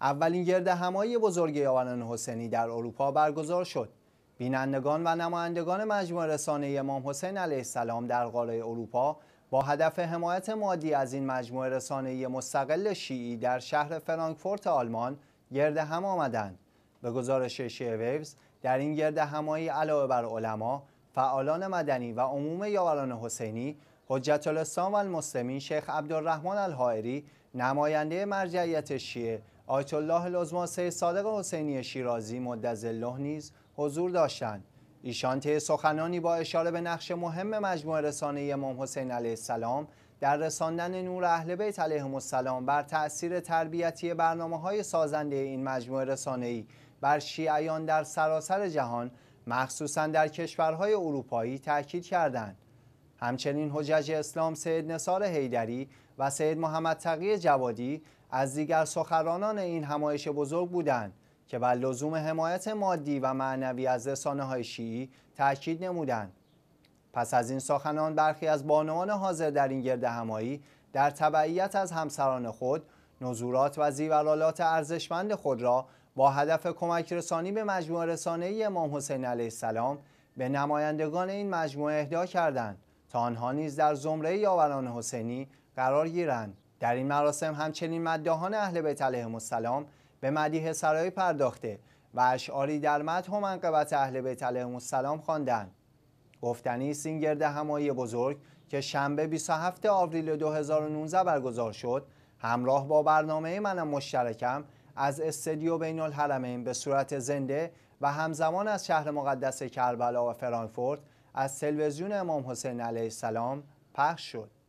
اولین گرد همایی بزرگ یاوران حسینی در اروپا برگزار شد. بینندگان و نمایندگان مجموعه رسانه امام حسین علیه السلام در قاره اروپا با هدف حمایت مادی از این مجموعه رسانه مستقل شیعی در شهر فرانکفورت آلمان گرد هم آمدند. به گزارش شیعه ویوز در این گرد همایی علاوه بر علما، فعالان مدنی و عموم یاوران حسینی حجت الاسلام و شیخ عبدالرحمن الحائری نماینده مرجعیت شیعه آیت الله العظما سید صادق حسینی شیرازی مدظ الله نیز حضور داشتند ایشان طی سخنانی با اشاره به نقش مهم مجموعه رسانه امام حسین علیه السلام در رساندن نور اهل بیت علیهم السلام بر تأثیر تربیتی برنامه های سازنده این مجموعه رسانه ای بر شیعیان در سراسر جهان مخصوصا در کشورهای اروپایی تاکید کردند همچنین حجج اسلام سید نصار حیدری و سید محمد تقی جوادی از دیگر سخرانان این همایش بزرگ بودند که بر لزوم حمایت مادی و معنوی از رسانه های شیعی تاکید نمودند پس از این سخنان برخی از بانوان حاضر در این گرد همایی در تبعیت از همسران خود نزورات و زیورالات ارزشمند خود را با هدف کمک رسانی به مجموعه رسانه امام حسین علیه السلام به نمایندگان این مجموعه اهدا کردند تا آنها نیز در زمره یاوران حسینی قرار گیرند در این مراسم همچنین مدهان اهل بیت علیهم السلام به مدیح سرای پرداخته و اشعاری در مدح و منقبت اهل بیت علیهم السلام خواندند گفتنی است این گرد همایی بزرگ که شنبه 27 آوریل 2019 برگزار شد همراه با برنامه منم مشترکم از استدیو بین الحرمین به صورت زنده و همزمان از شهر مقدس کربلا و فرانکفورت از تلویزیون امام حسین علیه السلام پخش شد